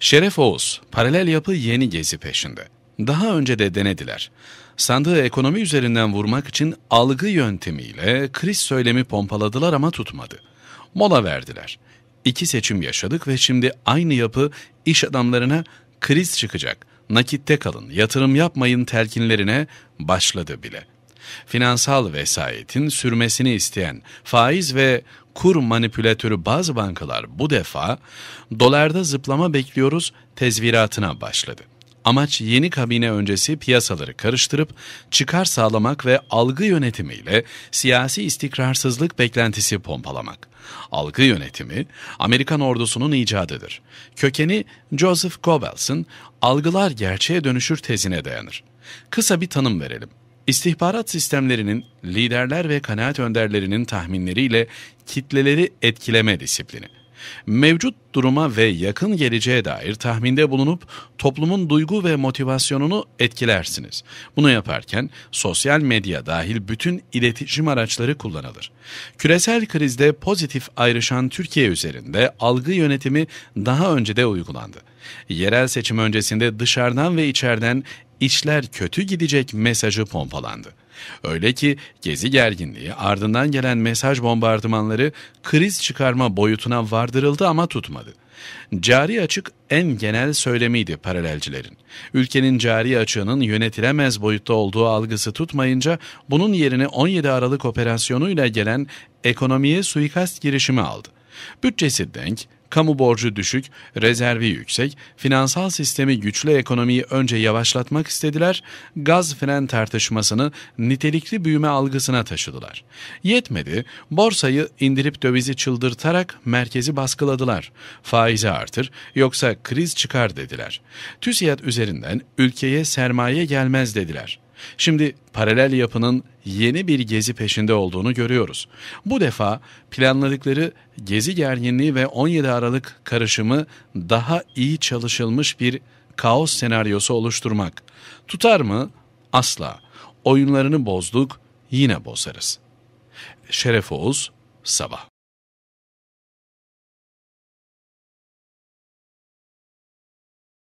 Şeref Oğuz, paralel yapı yeni gezi peşinde. Daha önce de denediler. Sandığı ekonomi üzerinden vurmak için algı yöntemiyle kriz söylemi pompaladılar ama tutmadı. Mola verdiler. İki seçim yaşadık ve şimdi aynı yapı iş adamlarına kriz çıkacak, nakitte kalın, yatırım yapmayın telkinlerine başladı bile.'' Finansal vesayetin sürmesini isteyen faiz ve kur manipülatörü bazı bankalar bu defa dolarda zıplama bekliyoruz tezviratına başladı. Amaç yeni kabine öncesi piyasaları karıştırıp çıkar sağlamak ve algı yönetimiyle siyasi istikrarsızlık beklentisi pompalamak. Algı yönetimi Amerikan ordusunun icadıdır. Kökeni Joseph Goebbels'ın algılar gerçeğe dönüşür tezine dayanır. Kısa bir tanım verelim. İstihbarat sistemlerinin liderler ve kanaat önderlerinin tahminleriyle kitleleri etkileme disiplini. Mevcut duruma ve yakın geleceğe dair tahminde bulunup toplumun duygu ve motivasyonunu etkilersiniz. Bunu yaparken sosyal medya dahil bütün iletişim araçları kullanılır. Küresel krizde pozitif ayrışan Türkiye üzerinde algı yönetimi daha önce de uygulandı. Yerel seçim öncesinde dışarıdan ve içeriden işler kötü gidecek mesajı pompalandı. Öyle ki gezi gerginliği ardından gelen mesaj bombardımanları kriz çıkarma boyutuna vardırıldı ama tutmadı. Cari açık en genel söylemiydi paralelcilerin. Ülkenin cari açığının yönetilemez boyutta olduğu algısı tutmayınca bunun yerine 17 Aralık operasyonuyla gelen ekonomiye suikast girişimi aldı. Bütçesi denk, kamu borcu düşük, rezervi yüksek, finansal sistemi güçlü ekonomiyi önce yavaşlatmak istediler, gaz fren tartışmasını nitelikli büyüme algısına taşıdılar. Yetmedi, borsayı indirip dövizi çıldırtarak merkezi baskıladılar. Faizi artır, yoksa kriz çıkar dediler. TÜSİAD üzerinden ülkeye sermaye gelmez dediler.'' Şimdi paralel yapının yeni bir gezi peşinde olduğunu görüyoruz. Bu defa planladıkları gezi gerginliği ve 17 Aralık karışımı daha iyi çalışılmış bir kaos senaryosu oluşturmak. Tutar mı? Asla. Oyunlarını bozduk, yine bozarız. Şeref Oğuz, Sabah